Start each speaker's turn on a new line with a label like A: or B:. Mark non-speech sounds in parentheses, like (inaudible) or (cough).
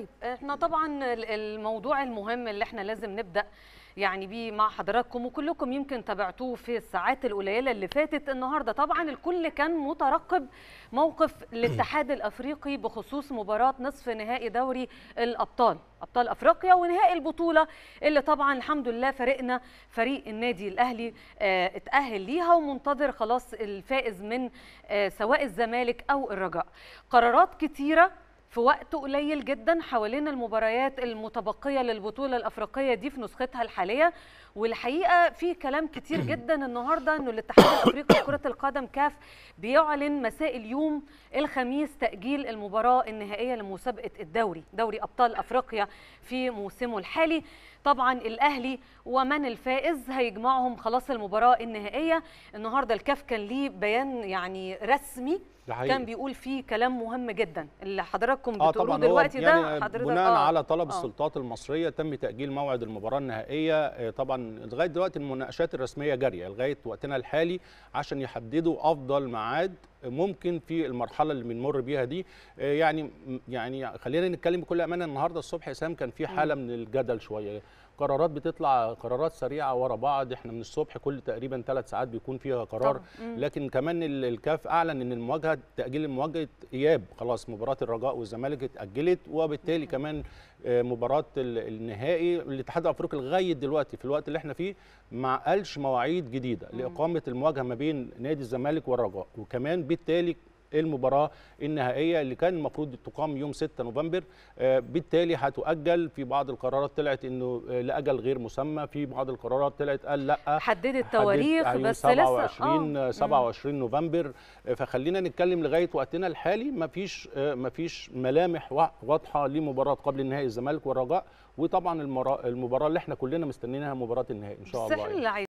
A: طيب، احنا طبعا الموضوع المهم اللي احنا لازم نبدا يعني بيه مع حضراتكم وكلكم يمكن تابعتوه في الساعات القليله اللي فاتت النهارده طبعا الكل كان مترقب موقف (clears throat) الاتحاد الافريقي بخصوص مباراه نصف نهائي دوري الابطال ابطال افريقيا ونهائي البطوله اللي طبعا الحمد لله فريقنا فريق النادي الاهلي اه اتاهل ليها ومنتظر خلاص الفائز من اه سواء الزمالك او الرجاء قرارات كتيره في وقت قليل جدا حوالين المباريات المتبقية للبطولة الأفريقية دي في نسختها الحالية والحقيقة في كلام كتير (clears throat) جدا النهاردة أنه الاتحاد الأفريقي لكرة القدم كاف بيعلن مساء اليوم الخميس تأجيل المباراة النهائية لمسابقة الدوري دوري أبطال أفريقيا في موسمه الحالي طبعا الأهلي ومن الفائز هيجمعهم خلاص المباراة النهائية النهاردة الكاف كان ليه بيان يعني رسمي كان بيقول فيه كلام مهم جدا اللي حضراتكم آه، بتقولوه آه دلوقتي يعني ده حضرتك بناء آه على طلب آه السلطات
B: المصريه تم تاجيل موعد المباراه النهائيه آه، طبعا لغايه دلوقتي المناقشات الرسميه جاريه لغايه وقتنا الحالي عشان يحددوا افضل ميعاد ممكن في المرحله اللي بنمر بيها دي آه، يعني يعني خلينا نتكلم بكل امانه النهارده الصبح سام كان في حاله من الجدل شويه قرارات بتطلع قرارات سريعه ورا بعض احنا من الصبح كل تقريبا ثلاث ساعات بيكون فيها قرار لكن كمان الكاف اعلن ان المواجهه تاجيل المواجهه اياب خلاص مباراه الرجاء والزمالك اتاجلت وبالتالي كمان آه، مباراه النهائي الاتحاد الافريقي لغايه دلوقتي في الوقت اللي احنا فيه ما قالش مواعيد جديده لاقامه المواجهه ما بين نادي الزمالك والرجاء وكمان بالتالي المباراه النهائيه اللي كان المفروض تقام يوم 6 نوفمبر آه، بالتالي هتؤجل في بعض القرارات طلعت انه آه، لاجل غير مسمى في بعض القرارات طلعت قال لا حددت تواريخ حدد بس 27 لسه 27 آه. نوفمبر فخلينا نتكلم لغايه وقتنا الحالي مفيش مفيش ملامح واضحه لمباراه قبل نهائي الزمالك والرجاء وطبعا المباراه اللي احنا كلنا مستنيينها مباراه النهائي ان شاء الله